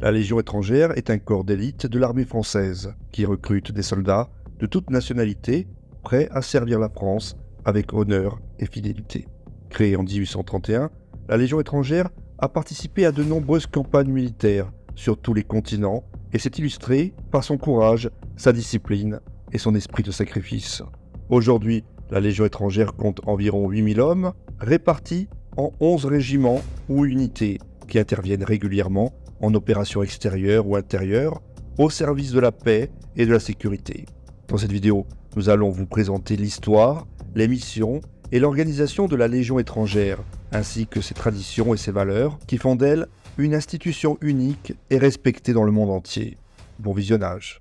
La Légion étrangère est un corps d'élite de l'armée française qui recrute des soldats de toute nationalité prêts à servir la France avec honneur et fidélité. Créée en 1831, la Légion étrangère a participé à de nombreuses campagnes militaires sur tous les continents et s'est illustrée par son courage, sa discipline et son esprit de sacrifice. Aujourd'hui, la Légion étrangère compte environ 8000 hommes répartis en 11 régiments ou unités qui interviennent régulièrement en opération extérieure ou intérieure, au service de la paix et de la sécurité. Dans cette vidéo, nous allons vous présenter l'histoire, les missions et l'organisation de la Légion étrangère, ainsi que ses traditions et ses valeurs qui font d'elle une institution unique et respectée dans le monde entier. Bon visionnage.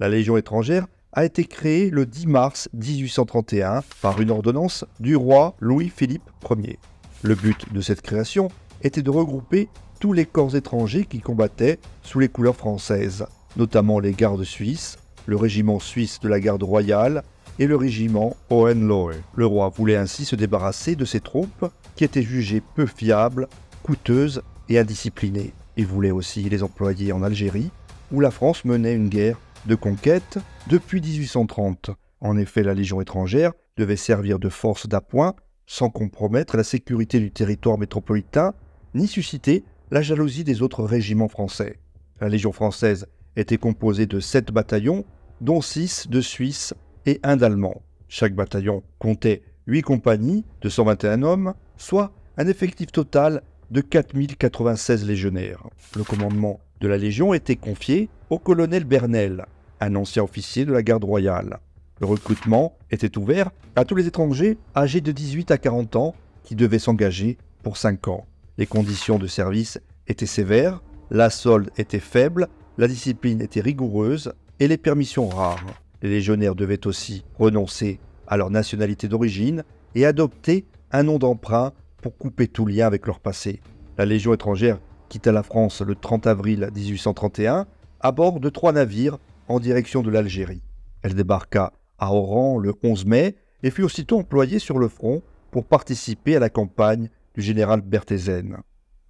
La Légion étrangère a été créée le 10 mars 1831 par une ordonnance du roi Louis-Philippe Ier. Le but de cette création était de regrouper tous les corps étrangers qui combattaient sous les couleurs françaises, notamment les gardes suisses, le régiment suisse de la garde royale et le régiment Hohenlohe. Le roi voulait ainsi se débarrasser de ces troupes qui étaient jugées peu fiables, coûteuses et indisciplinées. Il voulait aussi les employer en Algérie, où la France menait une guerre de conquête depuis 1830. En effet, la Légion étrangère devait servir de force d'appoint sans compromettre la sécurité du territoire métropolitain ni susciter la jalousie des autres régiments français. La Légion française était composée de 7 bataillons, dont 6 de Suisse et 1 d'Allemand. Chaque bataillon comptait 8 compagnies de 121 hommes, soit un effectif total de 4096 légionnaires. Le commandement de la Légion était confié au colonel Bernel, un ancien officier de la garde royale. Le recrutement était ouvert à tous les étrangers âgés de 18 à 40 ans qui devaient s'engager pour 5 ans. Les conditions de service étaient sévères, la solde était faible, la discipline était rigoureuse et les permissions rares. Les légionnaires devaient aussi renoncer à leur nationalité d'origine et adopter un nom d'emprunt pour couper tout lien avec leur passé. La Légion étrangère quitta la France le 30 avril 1831 à bord de trois navires en direction de l'Algérie. Elle débarqua à Oran le 11 mai et fut aussitôt employée sur le front pour participer à la campagne du général Berthézen.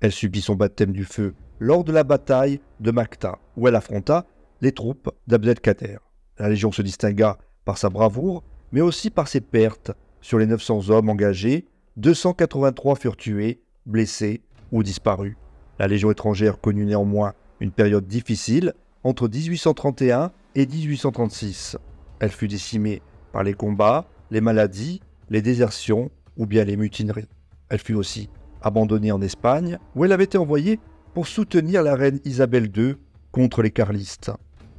Elle subit son baptême du feu lors de la bataille de Makta, où elle affronta les troupes d'Abdelkader. La Légion se distingua par sa bravoure, mais aussi par ses pertes. Sur les 900 hommes engagés, 283 furent tués, blessés ou disparus. La Légion étrangère connut néanmoins une période difficile entre 1831 et 1836. Elle fut décimée par les combats, les maladies, les désertions ou bien les mutineries. Elle fut aussi abandonnée en Espagne, où elle avait été envoyée pour soutenir la reine Isabelle II contre les carlistes.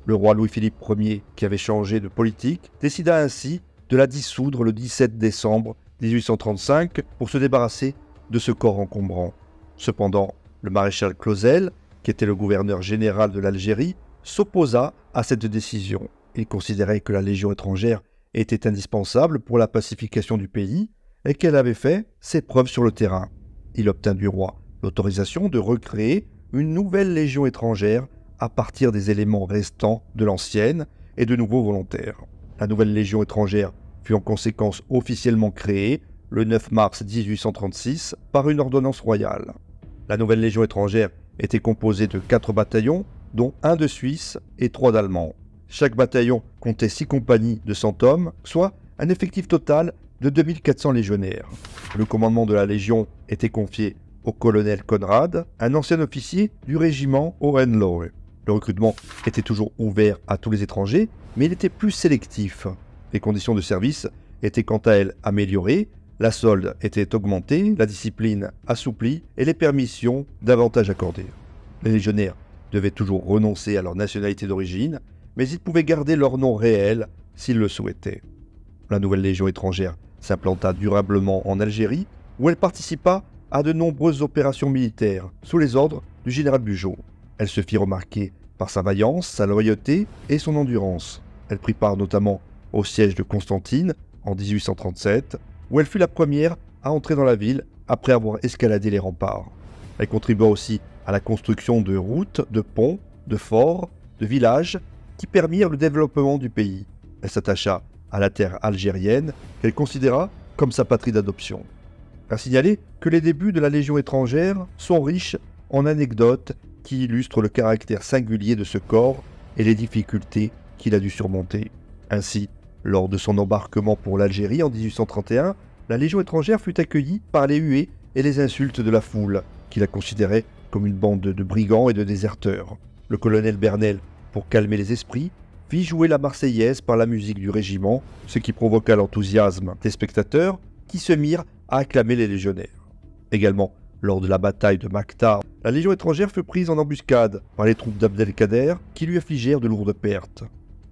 Le roi Louis-Philippe Ier, qui avait changé de politique, décida ainsi de la dissoudre le 17 décembre 1835 pour se débarrasser de ce corps encombrant. Cependant, le maréchal Clausel qui était le gouverneur général de l'Algérie, s'opposa à cette décision. Il considérait que la Légion étrangère était indispensable pour la pacification du pays et qu'elle avait fait ses preuves sur le terrain. Il obtint du roi l'autorisation de recréer une nouvelle Légion étrangère à partir des éléments restants de l'ancienne et de nouveaux volontaires. La nouvelle Légion étrangère fut en conséquence officiellement créée le 9 mars 1836 par une ordonnance royale. La nouvelle Légion étrangère était composé de 4 bataillons, dont un de Suisse et trois d'Allemands. Chaque bataillon comptait 6 compagnies de 100 hommes, soit un effectif total de 2400 légionnaires. Le commandement de la Légion était confié au colonel Conrad, un ancien officier du régiment Hohenlohe. Le recrutement était toujours ouvert à tous les étrangers, mais il était plus sélectif. Les conditions de service étaient quant à elles améliorées la solde était augmentée, la discipline assouplie et les permissions davantage accordées. Les légionnaires devaient toujours renoncer à leur nationalité d'origine, mais ils pouvaient garder leur nom réel s'ils le souhaitaient. La nouvelle Légion étrangère s'implanta durablement en Algérie, où elle participa à de nombreuses opérations militaires sous les ordres du général Bugeaud. Elle se fit remarquer par sa vaillance, sa loyauté et son endurance. Elle prit part notamment au siège de Constantine en 1837, où elle fut la première à entrer dans la ville après avoir escaladé les remparts. Elle contribua aussi à la construction de routes, de ponts, de forts, de villages qui permirent le développement du pays. Elle s'attacha à la terre algérienne qu'elle considéra comme sa patrie d'adoption. À signaler que les débuts de la Légion étrangère sont riches en anecdotes qui illustrent le caractère singulier de ce corps et les difficultés qu'il a dû surmonter. Ainsi, lors de son embarquement pour l'Algérie en 1831, la Légion étrangère fut accueillie par les huées et les insultes de la foule, qui la considérait comme une bande de brigands et de déserteurs. Le colonel Bernel, pour calmer les esprits, fit jouer la Marseillaise par la musique du régiment, ce qui provoqua l'enthousiasme des spectateurs qui se mirent à acclamer les légionnaires. Également, lors de la bataille de Makhtar, la Légion étrangère fut prise en embuscade par les troupes d'Abdelkader qui lui affligèrent de lourdes pertes.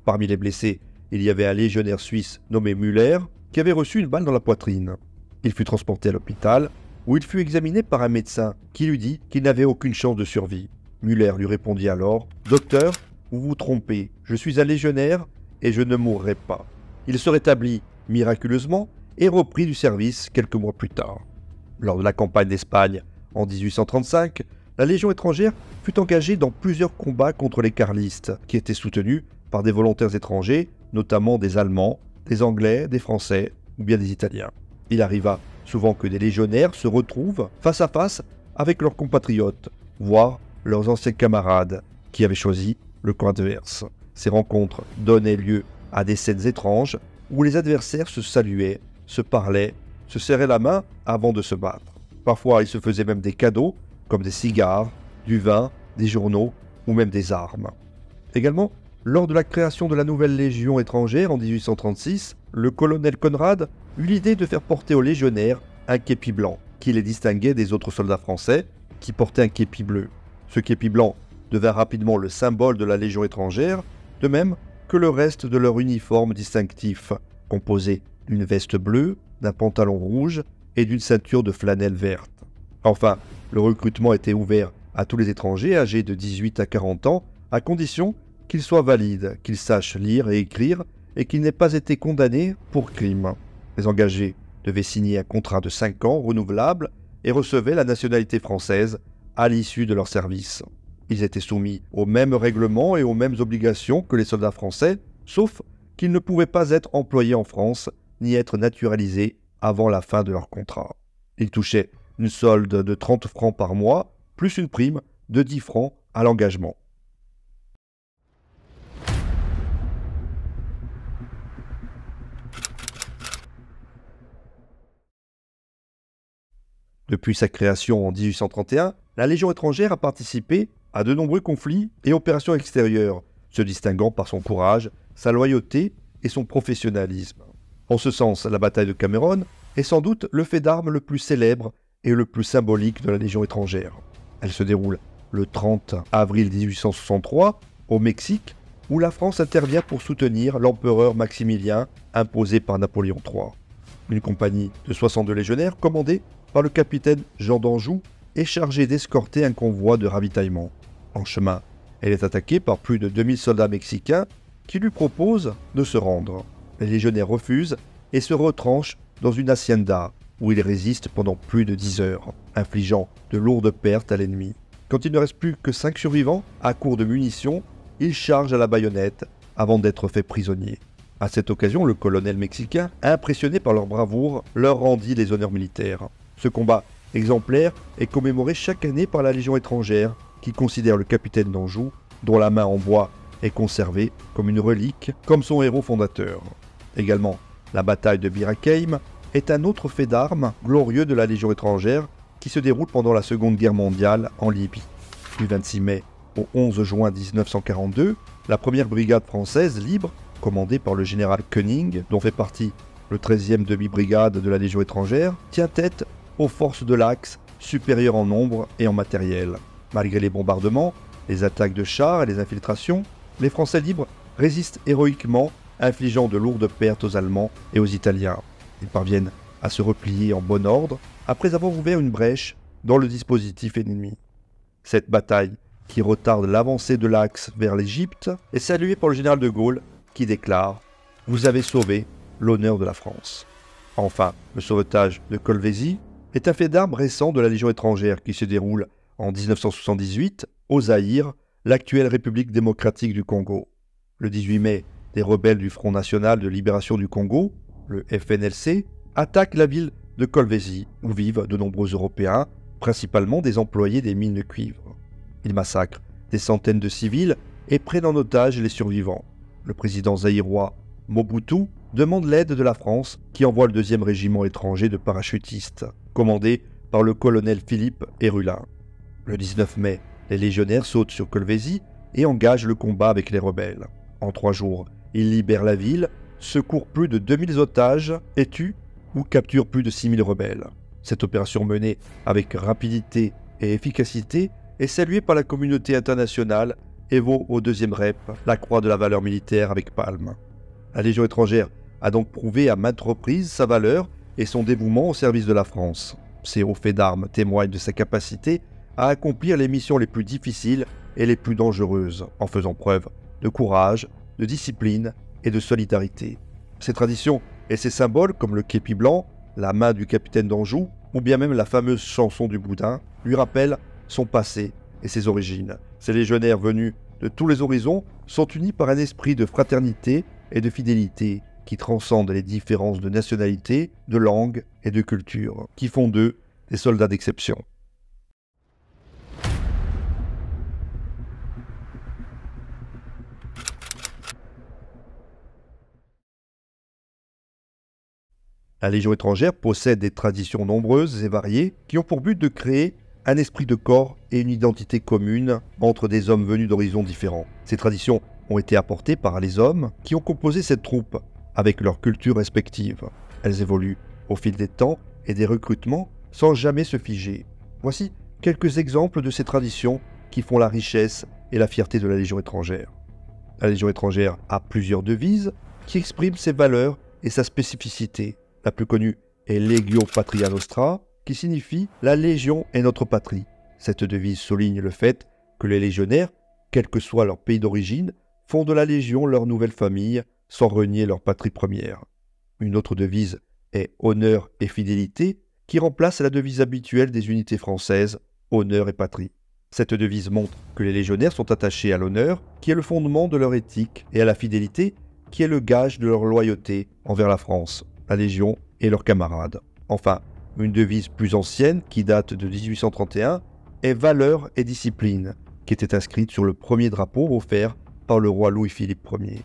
Parmi les blessés, il y avait un légionnaire suisse nommé Müller qui avait reçu une balle dans la poitrine. Il fut transporté à l'hôpital où il fut examiné par un médecin qui lui dit qu'il n'avait aucune chance de survie. Müller lui répondit alors Docteur, vous vous trompez, je suis un légionnaire et je ne mourrai pas. Il se rétablit miraculeusement et reprit du service quelques mois plus tard. Lors de la campagne d'Espagne en 1835, la Légion étrangère fut engagée dans plusieurs combats contre les carlistes, qui étaient soutenus par des volontaires étrangers notamment des Allemands, des Anglais, des Français ou bien des Italiens. Il arriva souvent que des légionnaires se retrouvent face à face avec leurs compatriotes, voire leurs anciens camarades qui avaient choisi le camp adverse. Ces rencontres donnaient lieu à des scènes étranges où les adversaires se saluaient, se parlaient, se serraient la main avant de se battre. Parfois, ils se faisaient même des cadeaux comme des cigares, du vin, des journaux ou même des armes. Également, lors de la création de la nouvelle Légion étrangère en 1836, le colonel Conrad eut l'idée de faire porter aux légionnaires un képi blanc, qui les distinguait des autres soldats français qui portaient un képi bleu. Ce képi blanc devint rapidement le symbole de la Légion étrangère, de même que le reste de leur uniforme distinctif, composé d'une veste bleue, d'un pantalon rouge et d'une ceinture de flanelle verte. Enfin, le recrutement était ouvert à tous les étrangers âgés de 18 à 40 ans, à condition qu'il soit valide, qu'il sache lire et écrire, et qu'il n'ait pas été condamné pour crime. Les engagés devaient signer un contrat de 5 ans renouvelable et recevaient la nationalité française à l'issue de leur service. Ils étaient soumis aux mêmes règlements et aux mêmes obligations que les soldats français, sauf qu'ils ne pouvaient pas être employés en France ni être naturalisés avant la fin de leur contrat. Ils touchaient une solde de 30 francs par mois, plus une prime de 10 francs à l'engagement. Depuis sa création en 1831, la Légion étrangère a participé à de nombreux conflits et opérations extérieures, se distinguant par son courage, sa loyauté et son professionnalisme. En ce sens, la bataille de Cameron est sans doute le fait d'armes le plus célèbre et le plus symbolique de la Légion étrangère. Elle se déroule le 30 avril 1863 au Mexique, où la France intervient pour soutenir l'empereur Maximilien imposé par Napoléon III. Une compagnie de 62 légionnaires commandée par le capitaine Jean d'Anjou est chargé d'escorter un convoi de ravitaillement. En chemin, elle est attaquée par plus de 2000 soldats mexicains qui lui proposent de se rendre. Les légionnaires refusent et se retranchent dans une hacienda où ils résistent pendant plus de 10 heures, infligeant de lourdes pertes à l'ennemi. Quand il ne reste plus que 5 survivants, à court de munitions, ils chargent à la baïonnette avant d'être faits prisonniers. A cette occasion, le colonel mexicain, impressionné par leur bravoure, leur rendit les honneurs militaires. Ce combat exemplaire est commémoré chaque année par la Légion étrangère, qui considère le capitaine d'Anjou, dont la main en bois est conservée comme une relique, comme son héros fondateur. Également, la bataille de Birakeim est un autre fait d'armes glorieux de la Légion étrangère qui se déroule pendant la Seconde Guerre mondiale en Libye. Du 26 mai au 11 juin 1942, la première brigade française libre, commandée par le général Koenig, dont fait partie le 13e demi-brigade de la Légion étrangère, tient tête aux forces de l'Axe, supérieures en nombre et en matériel. Malgré les bombardements, les attaques de chars et les infiltrations, les Français libres résistent héroïquement, infligeant de lourdes pertes aux Allemands et aux Italiens. Ils parviennent à se replier en bon ordre après avoir ouvert une brèche dans le dispositif ennemi. Cette bataille, qui retarde l'avancée de l'Axe vers l'Égypte, est saluée par le général de Gaulle qui déclare Vous avez sauvé l'honneur de la France. Enfin, le sauvetage de Colvézi est un fait d'armes récent de la Légion étrangère qui se déroule en 1978 au Zaïre, l'actuelle République démocratique du Congo. Le 18 mai, des rebelles du Front national de libération du Congo, le FNLC, attaquent la ville de Kolwezi, où vivent de nombreux Européens, principalement des employés des mines de cuivre. Ils massacrent des centaines de civils et prennent en otage les survivants. Le président zaïrois Mobutu demande l'aide de la France, qui envoie le deuxième régiment étranger de parachutistes commandé par le colonel Philippe Hérulin. Le 19 mai, les légionnaires sautent sur Colvézi et engagent le combat avec les rebelles. En trois jours, ils libèrent la ville, secourent plus de 2000 otages et tuent ou capturent plus de 6000 rebelles. Cette opération menée avec rapidité et efficacité est saluée par la communauté internationale et vaut au deuxième REP la croix de la valeur militaire avec palme. La Légion étrangère a donc prouvé à maintes reprises sa valeur et son dévouement au service de la France. Ses hauts faits d'armes témoignent de sa capacité à accomplir les missions les plus difficiles et les plus dangereuses, en faisant preuve de courage, de discipline et de solidarité. Ses traditions et ses symboles, comme le képi blanc, la main du capitaine d'Anjou, ou bien même la fameuse chanson du boudin, lui rappellent son passé et ses origines. Ses légionnaires venus de tous les horizons sont unis par un esprit de fraternité et de fidélité qui transcendent les différences de nationalité, de langue et de culture, qui font d'eux des soldats d'exception. La Légion étrangère possède des traditions nombreuses et variées qui ont pour but de créer un esprit de corps et une identité commune entre des hommes venus d'horizons différents. Ces traditions ont été apportées par les hommes qui ont composé cette troupe avec leurs cultures respectives. Elles évoluent au fil des temps et des recrutements sans jamais se figer. Voici quelques exemples de ces traditions qui font la richesse et la fierté de la Légion étrangère. La Légion étrangère a plusieurs devises qui expriment ses valeurs et sa spécificité. La plus connue est Legio Patria Nostra, qui signifie La Légion est notre patrie. Cette devise souligne le fait que les légionnaires, quel que soit leur pays d'origine, font de la Légion leur nouvelle famille sans renier leur patrie première. Une autre devise est honneur et fidélité, qui remplace la devise habituelle des unités françaises, honneur et patrie. Cette devise montre que les légionnaires sont attachés à l'honneur, qui est le fondement de leur éthique, et à la fidélité, qui est le gage de leur loyauté envers la France, la Légion et leurs camarades. Enfin, une devise plus ancienne, qui date de 1831, est valeur et discipline, qui était inscrite sur le premier drapeau offert par le roi Louis-Philippe Ier.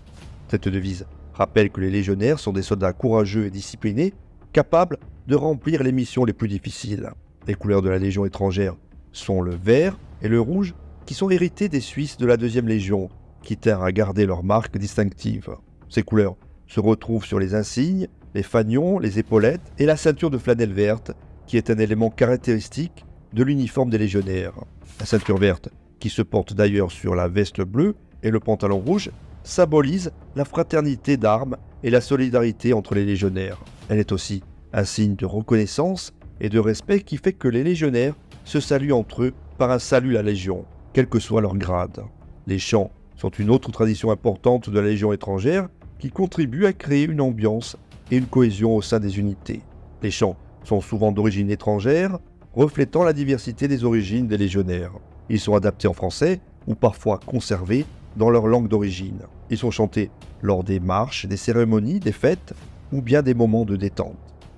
Cette devise rappelle que les légionnaires sont des soldats courageux et disciplinés, capables de remplir les missions les plus difficiles. Les couleurs de la Légion étrangère sont le vert et le rouge, qui sont hérités des Suisses de la 2 Légion, qui tinrent à garder leur marque distinctive. Ces couleurs se retrouvent sur les insignes, les fanions, les épaulettes et la ceinture de flanelle verte, qui est un élément caractéristique de l'uniforme des légionnaires. La ceinture verte, qui se porte d'ailleurs sur la veste bleue et le pantalon rouge, symbolise la fraternité d'armes et la solidarité entre les légionnaires. Elle est aussi un signe de reconnaissance et de respect qui fait que les légionnaires se saluent entre eux par un salut à la Légion, quel que soit leur grade. Les chants sont une autre tradition importante de la Légion étrangère qui contribue à créer une ambiance et une cohésion au sein des unités. Les chants sont souvent d'origine étrangère, reflétant la diversité des origines des légionnaires. Ils sont adaptés en français ou parfois conservés dans leur langue d'origine. Ils sont chantés lors des marches, des cérémonies, des fêtes ou bien des moments de détente.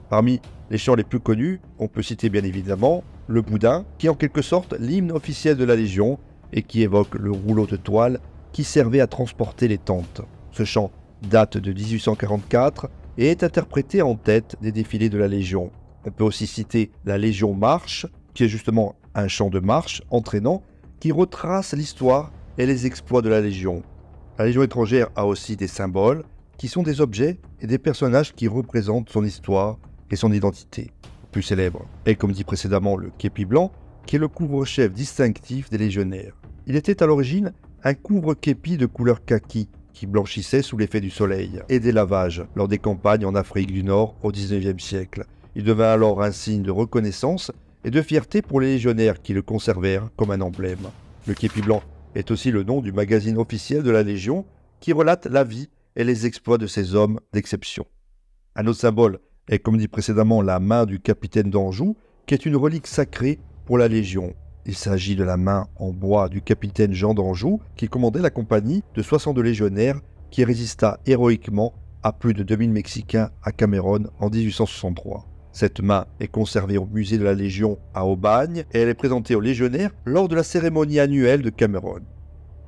Parmi les chants les plus connus, on peut citer bien évidemment le boudin, qui est en quelque sorte l'hymne officiel de la Légion et qui évoque le rouleau de toile qui servait à transporter les tentes. Ce chant date de 1844 et est interprété en tête des défilés de la Légion. On peut aussi citer la Légion Marche, qui est justement un chant de marche entraînant qui retrace l'histoire et les exploits de la Légion. La Légion étrangère a aussi des symboles, qui sont des objets et des personnages qui représentent son histoire et son identité. Plus célèbre est, comme dit précédemment, le képi blanc, qui est le couvre-chef distinctif des légionnaires. Il était à l'origine un couvre-képi de couleur kaki qui blanchissait sous l'effet du soleil et des lavages lors des campagnes en Afrique du Nord au XIXe siècle. Il devint alors un signe de reconnaissance et de fierté pour les légionnaires qui le conservèrent comme un emblème. Le képi blanc est aussi le nom du magazine officiel de la Légion qui relate la vie et les exploits de ces hommes d'exception. Un autre symbole est, comme dit précédemment, la main du capitaine d'Anjou, qui est une relique sacrée pour la Légion. Il s'agit de la main en bois du capitaine Jean d'Anjou, qui commandait la compagnie de 62 légionnaires qui résista héroïquement à plus de 2000 Mexicains à Cameroun en 1863. Cette main est conservée au musée de la Légion à Aubagne et elle est présentée aux légionnaires lors de la cérémonie annuelle de Cameroun.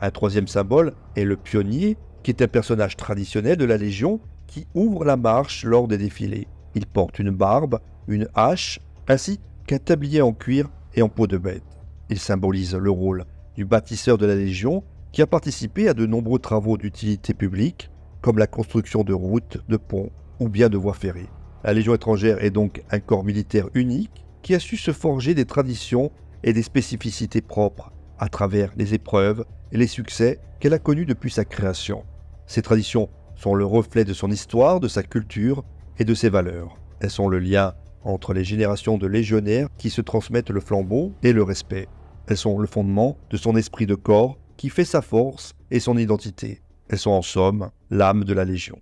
Un troisième symbole est le pionnier, qui est un personnage traditionnel de la Légion qui ouvre la marche lors des défilés. Il porte une barbe, une hache, ainsi qu'un tablier en cuir et en peau de bête. Il symbolise le rôle du bâtisseur de la Légion qui a participé à de nombreux travaux d'utilité publique, comme la construction de routes, de ponts ou bien de voies ferrées. La Légion étrangère est donc un corps militaire unique qui a su se forger des traditions et des spécificités propres à travers les épreuves et les succès qu'elle a connus depuis sa création. Ces traditions sont le reflet de son histoire, de sa culture et de ses valeurs. Elles sont le lien entre les générations de légionnaires qui se transmettent le flambeau et le respect. Elles sont le fondement de son esprit de corps qui fait sa force et son identité. Elles sont en somme l'âme de la Légion.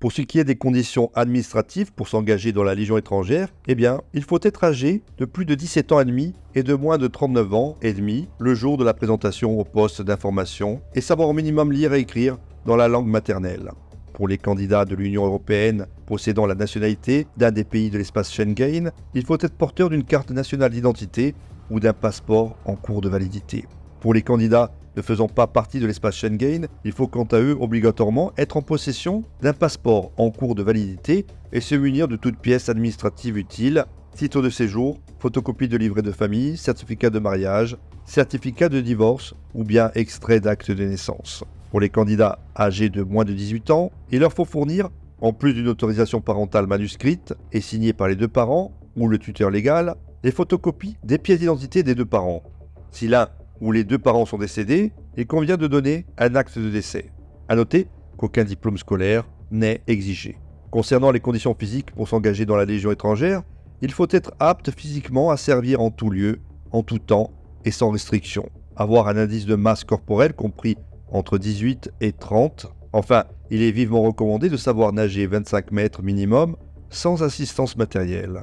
Pour ce qui est des conditions administratives pour s'engager dans la Légion étrangère, eh bien, il faut être âgé de plus de 17 ans et demi et de moins de 39 ans et demi le jour de la présentation au poste d'information et savoir au minimum lire et écrire dans la langue maternelle. Pour les candidats de l'Union européenne possédant la nationalité d'un des pays de l'espace Schengen, il faut être porteur d'une carte nationale d'identité ou d'un passeport en cours de validité. Pour les candidats ne faisant pas partie de l'espace Schengen, il faut quant à eux obligatoirement être en possession d'un passeport en cours de validité et se munir de toutes pièces administrative utile, titre de séjour, photocopie de livret de famille, certificat de mariage, certificat de divorce ou bien extrait d'acte de naissance. Pour les candidats âgés de moins de 18 ans, il leur faut fournir, en plus d'une autorisation parentale manuscrite et signée par les deux parents ou le tuteur légal, des photocopies des pièces d'identité des deux parents. Si l'un où les deux parents sont décédés il convient de donner un acte de décès. A noter qu'aucun diplôme scolaire n'est exigé. Concernant les conditions physiques pour s'engager dans la Légion étrangère, il faut être apte physiquement à servir en tout lieu, en tout temps et sans restriction. Avoir un indice de masse corporelle compris entre 18 et 30. Enfin, il est vivement recommandé de savoir nager 25 mètres minimum sans assistance matérielle.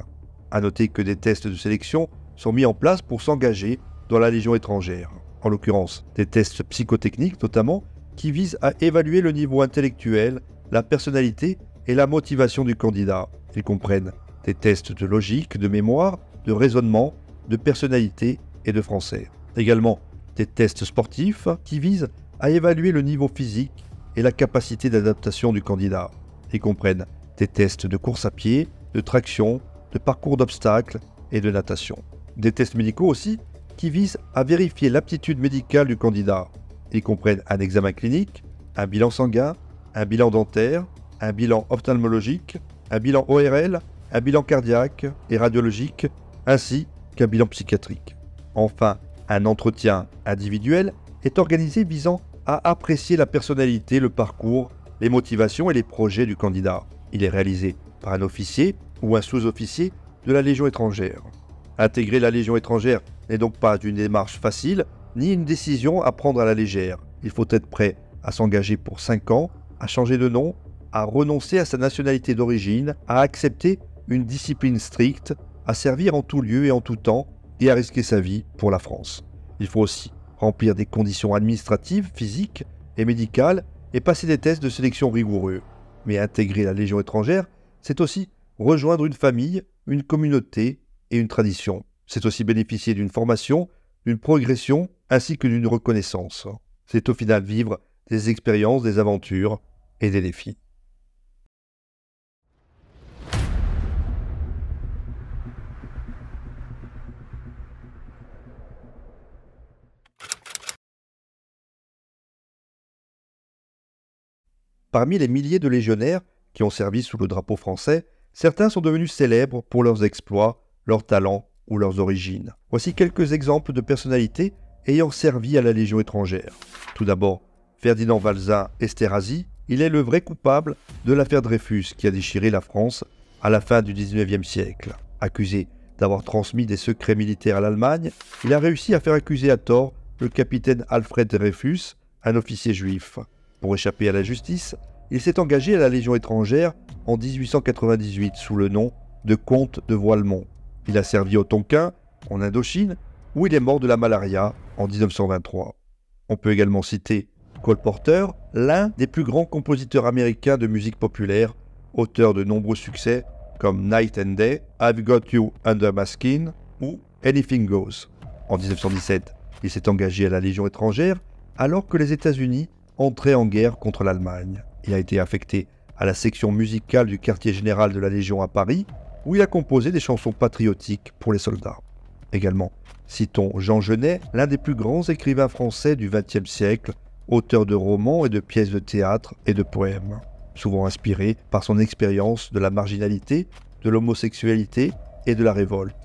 A noter que des tests de sélection sont mis en place pour s'engager dans la Légion étrangère, en l'occurrence des tests psychotechniques notamment, qui visent à évaluer le niveau intellectuel, la personnalité et la motivation du candidat. Ils comprennent des tests de logique, de mémoire, de raisonnement, de personnalité et de français. Également des tests sportifs qui visent à évaluer le niveau physique et la capacité d'adaptation du candidat. Ils comprennent des tests de course à pied, de traction, de parcours d'obstacles et de natation. Des tests médicaux aussi qui visent à vérifier l'aptitude médicale du candidat. Ils comprennent un examen clinique, un bilan sanguin, un bilan dentaire, un bilan ophtalmologique, un bilan ORL, un bilan cardiaque et radiologique, ainsi qu'un bilan psychiatrique. Enfin, un entretien individuel est organisé visant à apprécier la personnalité, le parcours, les motivations et les projets du candidat. Il est réalisé par un officier ou un sous-officier de la Légion étrangère. Intégrer la Légion étrangère n'est donc pas une démarche facile, ni une décision à prendre à la légère. Il faut être prêt à s'engager pour 5 ans, à changer de nom, à renoncer à sa nationalité d'origine, à accepter une discipline stricte, à servir en tout lieu et en tout temps, et à risquer sa vie pour la France. Il faut aussi remplir des conditions administratives, physiques et médicales, et passer des tests de sélection rigoureux. Mais intégrer la Légion étrangère, c'est aussi rejoindre une famille, une communauté et une tradition. C'est aussi bénéficier d'une formation, d'une progression ainsi que d'une reconnaissance. C'est au final vivre des expériences, des aventures et des défis. Parmi les milliers de légionnaires qui ont servi sous le drapeau français, certains sont devenus célèbres pour leurs exploits, leurs talents ou leurs origines. Voici quelques exemples de personnalités ayant servi à la Légion étrangère. Tout d'abord, Ferdinand Valza Esterhazy, il est le vrai coupable de l'affaire Dreyfus qui a déchiré la France à la fin du 19e siècle. Accusé d'avoir transmis des secrets militaires à l'Allemagne, il a réussi à faire accuser à tort le capitaine Alfred Dreyfus, un officier juif. Pour échapper à la justice, il s'est engagé à la Légion étrangère en 1898 sous le nom de comte de Voilemont. Il a servi au Tonkin, en Indochine, où il est mort de la malaria en 1923. On peut également citer Cole Porter, l'un des plus grands compositeurs américains de musique populaire, auteur de nombreux succès comme Night and Day, I've Got You Under My Skin ou Anything Goes. En 1917, il s'est engagé à la Légion étrangère alors que les États-Unis entraient en guerre contre l'Allemagne. Il a été affecté à la section musicale du quartier général de la Légion à Paris où il a composé des chansons patriotiques pour les soldats. Également, citons Jean Genet, l'un des plus grands écrivains français du XXe siècle, auteur de romans et de pièces de théâtre et de poèmes, souvent inspiré par son expérience de la marginalité, de l'homosexualité et de la révolte.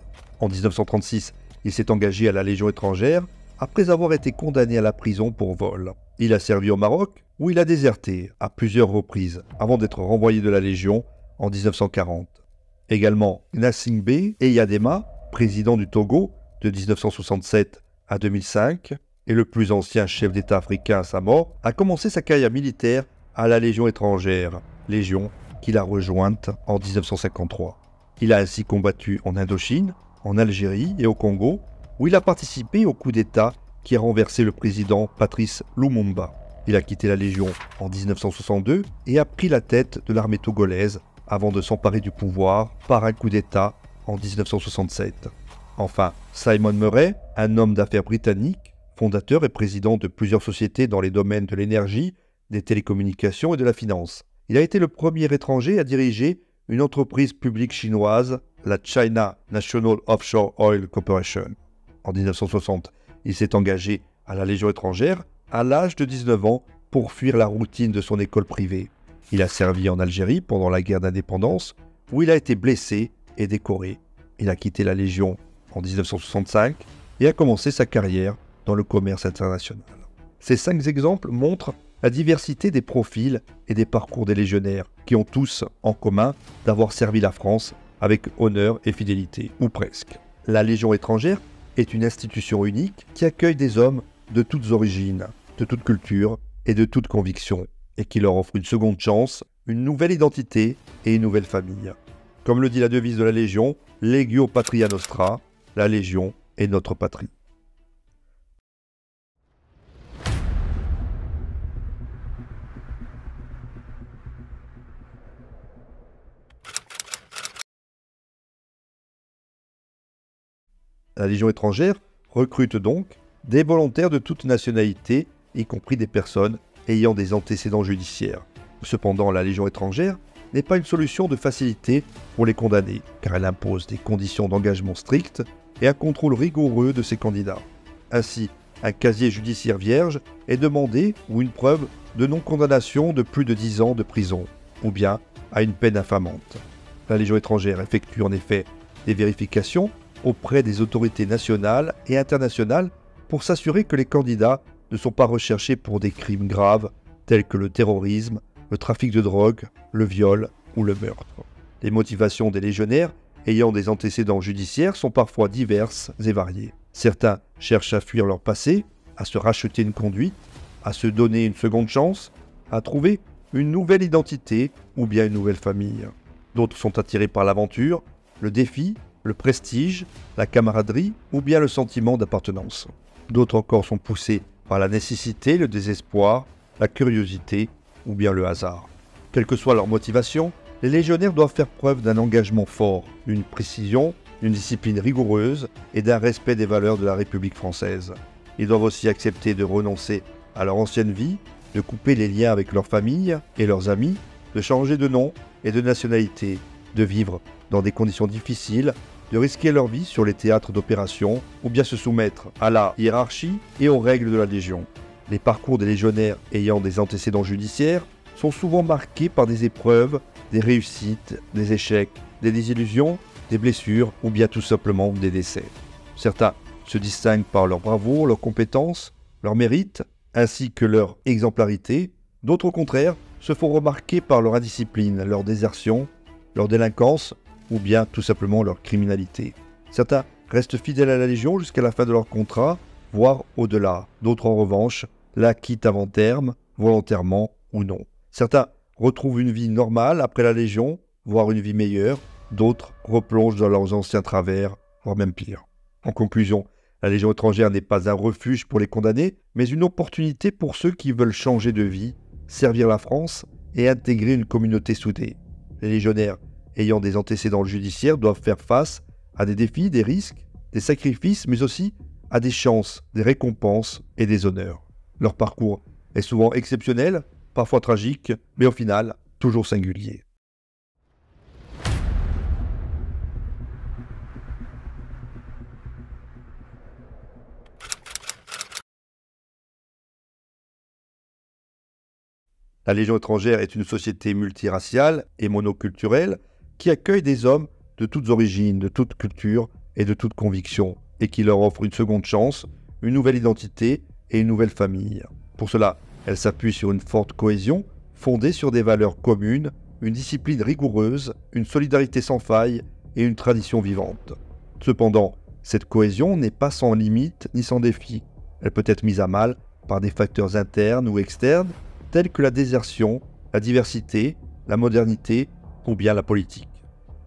En 1936, il s'est engagé à la Légion étrangère après avoir été condamné à la prison pour vol. Il a servi au Maroc, où il a déserté à plusieurs reprises avant d'être renvoyé de la Légion en 1940. Également Nasingbe Eyadema, président du Togo de 1967 à 2005 et le plus ancien chef d'État africain à sa mort, a commencé sa carrière militaire à la Légion étrangère, Légion qu'il a rejointe en 1953. Il a ainsi combattu en Indochine, en Algérie et au Congo, où il a participé au coup d'État qui a renversé le président Patrice Lumumba. Il a quitté la Légion en 1962 et a pris la tête de l'armée togolaise avant de s'emparer du pouvoir par un coup d'État en 1967. Enfin, Simon Murray, un homme d'affaires britannique, fondateur et président de plusieurs sociétés dans les domaines de l'énergie, des télécommunications et de la finance. Il a été le premier étranger à diriger une entreprise publique chinoise, la China National Offshore Oil Corporation. En 1960, il s'est engagé à la Légion étrangère à l'âge de 19 ans pour fuir la routine de son école privée. Il a servi en Algérie pendant la guerre d'indépendance, où il a été blessé et décoré. Il a quitté la Légion en 1965 et a commencé sa carrière dans le commerce international. Ces cinq exemples montrent la diversité des profils et des parcours des légionnaires, qui ont tous en commun d'avoir servi la France avec honneur et fidélité, ou presque. La Légion étrangère est une institution unique qui accueille des hommes de toutes origines, de toute culture et de toute conviction et qui leur offre une seconde chance, une nouvelle identité et une nouvelle famille. Comme le dit la devise de la Légion, Legio Patria Nostra, la Légion est notre patrie. La Légion étrangère recrute donc des volontaires de toute nationalité, y compris des personnes ayant des antécédents judiciaires. Cependant, la Légion étrangère n'est pas une solution de facilité pour les condamnés, car elle impose des conditions d'engagement strictes et un contrôle rigoureux de ses candidats. Ainsi, un casier judiciaire vierge est demandé ou une preuve de non-condamnation de plus de 10 ans de prison, ou bien à une peine infamante. La Légion étrangère effectue en effet des vérifications auprès des autorités nationales et internationales pour s'assurer que les candidats ne sont pas recherchés pour des crimes graves tels que le terrorisme, le trafic de drogue, le viol ou le meurtre. Les motivations des légionnaires ayant des antécédents judiciaires sont parfois diverses et variées. Certains cherchent à fuir leur passé, à se racheter une conduite, à se donner une seconde chance, à trouver une nouvelle identité ou bien une nouvelle famille. D'autres sont attirés par l'aventure, le défi, le prestige, la camaraderie ou bien le sentiment d'appartenance. D'autres encore sont poussés par la nécessité, le désespoir, la curiosité ou bien le hasard. Quelle que soit leur motivation, les légionnaires doivent faire preuve d'un engagement fort, d'une précision, d'une discipline rigoureuse et d'un respect des valeurs de la République française. Ils doivent aussi accepter de renoncer à leur ancienne vie, de couper les liens avec leur famille et leurs amis, de changer de nom et de nationalité, de vivre dans des conditions difficiles de risquer leur vie sur les théâtres d'opération ou bien se soumettre à la hiérarchie et aux règles de la Légion. Les parcours des légionnaires ayant des antécédents judiciaires sont souvent marqués par des épreuves, des réussites, des échecs, des désillusions, des blessures ou bien tout simplement des décès. Certains se distinguent par leur bravoure, leurs compétences, leur mérites ainsi que leur exemplarité. D'autres au contraire se font remarquer par leur indiscipline, leur désertion, leur délinquance ou bien tout simplement leur criminalité. Certains restent fidèles à la Légion jusqu'à la fin de leur contrat, voire au-delà. D'autres en revanche la quittent avant terme, volontairement ou non. Certains retrouvent une vie normale après la Légion, voire une vie meilleure, d'autres replongent dans leurs anciens travers, voire même pire. En conclusion, la Légion étrangère n'est pas un refuge pour les condamnés, mais une opportunité pour ceux qui veulent changer de vie, servir la France et intégrer une communauté soudée. Les légionnaires ayant des antécédents judiciaires doivent faire face à des défis, des risques, des sacrifices, mais aussi à des chances, des récompenses et des honneurs. Leur parcours est souvent exceptionnel, parfois tragique, mais au final, toujours singulier. La Légion étrangère est une société multiraciale et monoculturelle qui accueille des hommes de toutes origines, de toutes cultures et de toutes convictions, et qui leur offre une seconde chance, une nouvelle identité et une nouvelle famille. Pour cela, elle s'appuie sur une forte cohésion, fondée sur des valeurs communes, une discipline rigoureuse, une solidarité sans faille et une tradition vivante. Cependant, cette cohésion n'est pas sans limites ni sans défis. Elle peut être mise à mal par des facteurs internes ou externes tels que la désertion, la diversité, la modernité ou bien la politique.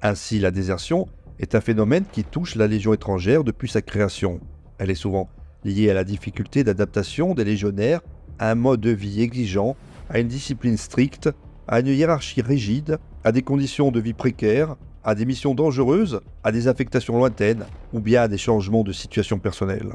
Ainsi, la désertion est un phénomène qui touche la Légion étrangère depuis sa création. Elle est souvent liée à la difficulté d'adaptation des légionnaires à un mode de vie exigeant, à une discipline stricte, à une hiérarchie rigide, à des conditions de vie précaires, à des missions dangereuses, à des affectations lointaines ou bien à des changements de situation personnelle.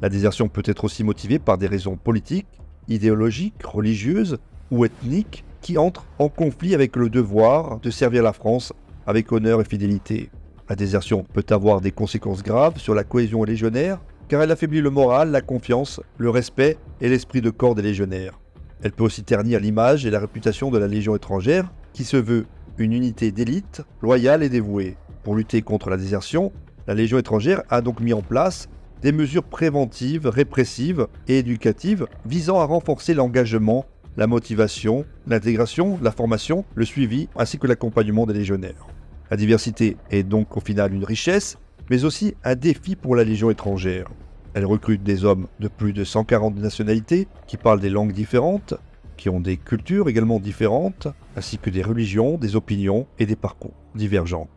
La désertion peut être aussi motivée par des raisons politiques, idéologiques, religieuses ou ethniques qui entrent en conflit avec le devoir de servir la France avec honneur et fidélité. La désertion peut avoir des conséquences graves sur la cohésion légionnaire, car elle affaiblit le moral, la confiance, le respect et l'esprit de corps des légionnaires. Elle peut aussi ternir l'image et la réputation de la Légion étrangère, qui se veut une unité d'élite, loyale et dévouée. Pour lutter contre la désertion, la Légion étrangère a donc mis en place des mesures préventives, répressives et éducatives visant à renforcer l'engagement, la motivation, l'intégration, la formation, le suivi ainsi que l'accompagnement des légionnaires. La diversité est donc au final une richesse, mais aussi un défi pour la Légion étrangère. Elle recrute des hommes de plus de 140 nationalités qui parlent des langues différentes, qui ont des cultures également différentes, ainsi que des religions, des opinions et des parcours divergents.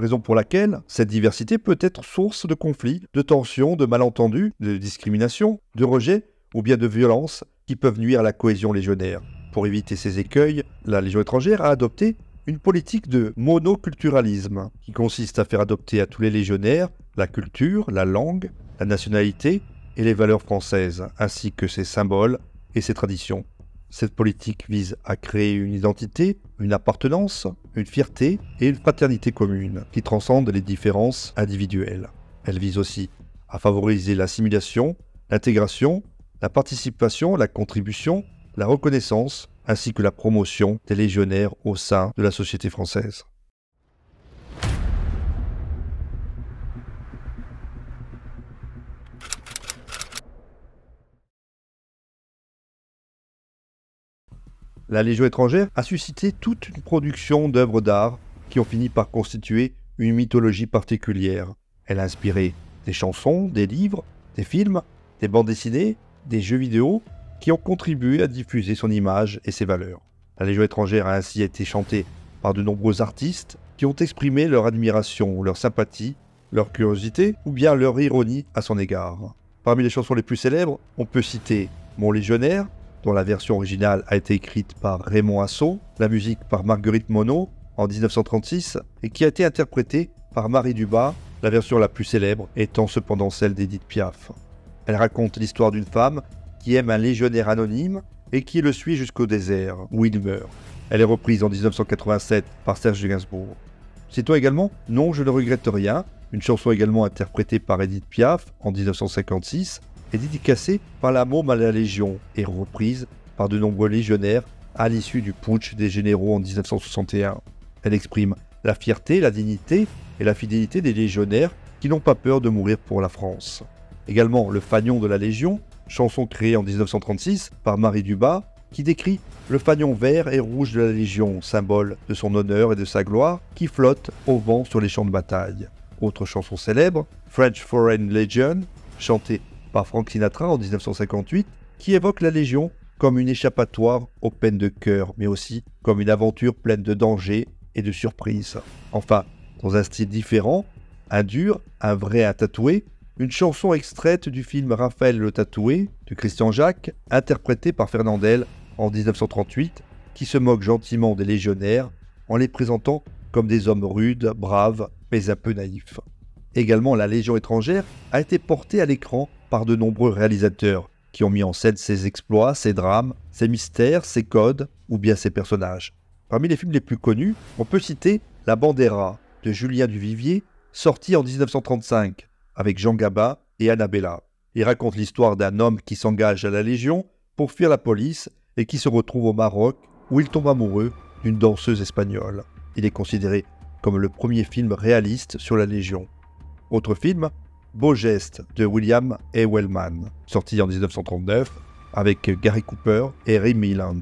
Raison pour laquelle cette diversité peut être source de conflits, de tensions, de malentendus, de discriminations, de rejets ou bien de violences qui peuvent nuire à la cohésion légionnaire. Pour éviter ces écueils, la Légion étrangère a adopté une politique de monoculturalisme, qui consiste à faire adopter à tous les légionnaires la culture, la langue, la nationalité et les valeurs françaises, ainsi que ses symboles et ses traditions. Cette politique vise à créer une identité, une appartenance, une fierté et une fraternité commune qui transcendent les différences individuelles. Elle vise aussi à favoriser l'assimilation, l'intégration, la participation, la contribution, la reconnaissance ainsi que la promotion des légionnaires au sein de la société française. La Légion étrangère a suscité toute une production d'œuvres d'art qui ont fini par constituer une mythologie particulière. Elle a inspiré des chansons, des livres, des films, des bandes dessinées, des jeux vidéo qui ont contribué à diffuser son image et ses valeurs. La Légion étrangère a ainsi été chantée par de nombreux artistes qui ont exprimé leur admiration, leur sympathie, leur curiosité ou bien leur ironie à son égard. Parmi les chansons les plus célèbres, on peut citer Mon Légionnaire, dont la version originale a été écrite par Raymond Asson, la musique par Marguerite Monod en 1936 et qui a été interprétée par Marie Dubas, la version la plus célèbre étant cependant celle d'Edith Piaf. Elle raconte l'histoire d'une femme qui aime un légionnaire anonyme et qui le suit jusqu'au désert, où il meurt. Elle est reprise en 1987 par Serge Gainsbourg. C'est toi également Non, je ne regrette rien, une chanson également interprétée par Edith Piaf en 1956 et dédicacée par la môme à la Légion et reprise par de nombreux légionnaires à l'issue du putsch des généraux en 1961. Elle exprime la fierté, la dignité et la fidélité des légionnaires qui n'ont pas peur de mourir pour la France. Également le fanion de la Légion, chanson créée en 1936 par Marie Dubas, qui décrit le fanion vert et rouge de la Légion, symbole de son honneur et de sa gloire, qui flotte au vent sur les champs de bataille. Autre chanson célèbre, French Foreign Legion, chantée par Frank Sinatra en 1958, qui évoque la Légion comme une échappatoire aux peines de cœur, mais aussi comme une aventure pleine de dangers et de surprises. Enfin, dans un style différent, un dur, un vrai à tatouer, une chanson extraite du film Raphaël le Tatoué de Christian Jacques, interprétée par Fernandel en 1938, qui se moque gentiment des légionnaires en les présentant comme des hommes rudes, braves, mais un peu naïfs. Également, la Légion étrangère a été portée à l'écran par de nombreux réalisateurs qui ont mis en scène ses exploits, ses drames, ses mystères, ses codes ou bien ses personnages. Parmi les films les plus connus, on peut citer La Bandera de Julien Duvivier, sorti en 1935, avec Jean gaba et Annabella. Il raconte l'histoire d'un homme qui s'engage à la Légion pour fuir la police et qui se retrouve au Maroc où il tombe amoureux d'une danseuse espagnole. Il est considéré comme le premier film réaliste sur la Légion. Autre film, Beau geste de William A. Wellman, sorti en 1939 avec Gary Cooper et Ray Milland.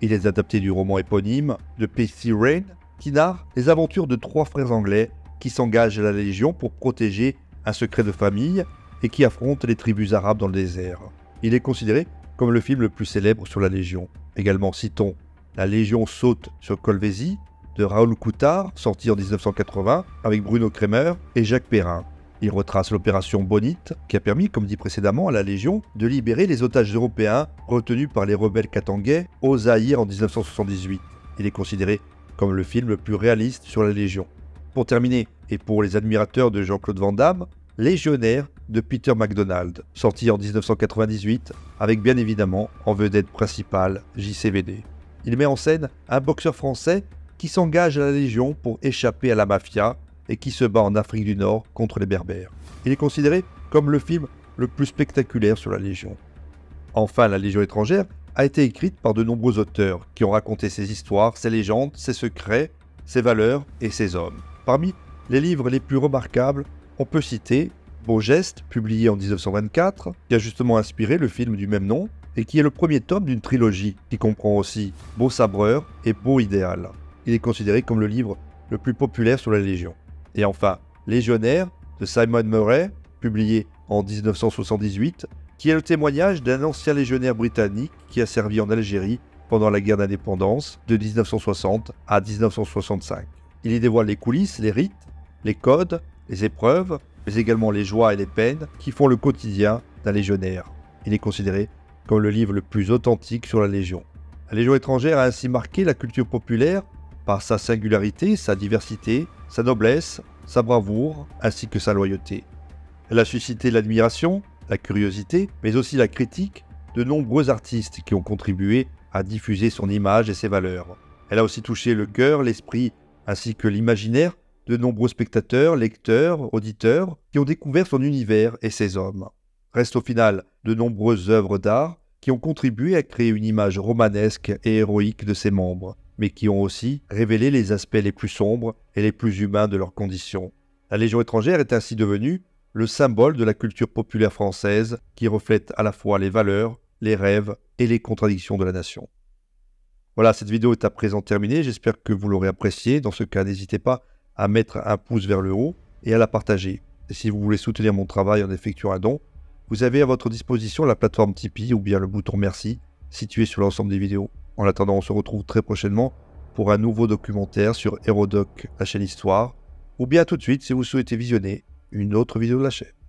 Il est adapté du roman éponyme de P.C. Rain qui narre les aventures de trois frères anglais qui s'engagent à la Légion pour protéger un secret de famille, et qui affronte les tribus arabes dans le désert. Il est considéré comme le film le plus célèbre sur la Légion. Également citons La Légion saute sur Colvézi de Raoul Coutard, sorti en 1980 avec Bruno Kremer et Jacques Perrin. Il retrace l'opération Bonite qui a permis, comme dit précédemment, à la Légion de libérer les otages européens retenus par les rebelles katangais au Zaïre en 1978. Il est considéré comme le film le plus réaliste sur la Légion. Pour terminer, et pour les admirateurs de Jean-Claude Van Damme, Légionnaire de Peter MacDonald, sorti en 1998, avec bien évidemment en vedette principale JCVD. Il met en scène un boxeur français qui s'engage à la Légion pour échapper à la mafia et qui se bat en Afrique du Nord contre les Berbères. Il est considéré comme le film le plus spectaculaire sur la Légion. Enfin, la Légion étrangère a été écrite par de nombreux auteurs qui ont raconté ses histoires, ses légendes, ses secrets, ses valeurs et ses hommes. Parmi les livres les plus remarquables, on peut citer Beau geste, publié en 1924, qui a justement inspiré le film du même nom, et qui est le premier tome d'une trilogie qui comprend aussi Beau sabreur et Beau idéal. Il est considéré comme le livre le plus populaire sur la Légion. Et enfin, Légionnaire de Simon Murray, publié en 1978, qui est le témoignage d'un ancien légionnaire britannique qui a servi en Algérie pendant la guerre d'indépendance de 1960 à 1965. Il y dévoile les coulisses, les rites les codes, les épreuves, mais également les joies et les peines qui font le quotidien d'un légionnaire. Il est considéré comme le livre le plus authentique sur la Légion. La Légion étrangère a ainsi marqué la culture populaire par sa singularité, sa diversité, sa noblesse, sa bravoure, ainsi que sa loyauté. Elle a suscité l'admiration, la curiosité, mais aussi la critique de nombreux artistes qui ont contribué à diffuser son image et ses valeurs. Elle a aussi touché le cœur, l'esprit, ainsi que l'imaginaire de nombreux spectateurs, lecteurs, auditeurs qui ont découvert son univers et ses hommes. Reste au final de nombreuses œuvres d'art qui ont contribué à créer une image romanesque et héroïque de ses membres, mais qui ont aussi révélé les aspects les plus sombres et les plus humains de leurs conditions. La Légion étrangère est ainsi devenue le symbole de la culture populaire française qui reflète à la fois les valeurs, les rêves et les contradictions de la nation. Voilà, cette vidéo est à présent terminée, j'espère que vous l'aurez appréciée. Dans ce cas, n'hésitez pas à mettre un pouce vers le haut et à la partager. Et si vous voulez soutenir mon travail en effectuant un don, vous avez à votre disposition la plateforme Tipeee ou bien le bouton merci situé sur l'ensemble des vidéos. En attendant, on se retrouve très prochainement pour un nouveau documentaire sur Herodoc, la chaîne Histoire, ou bien tout de suite si vous souhaitez visionner une autre vidéo de la chaîne.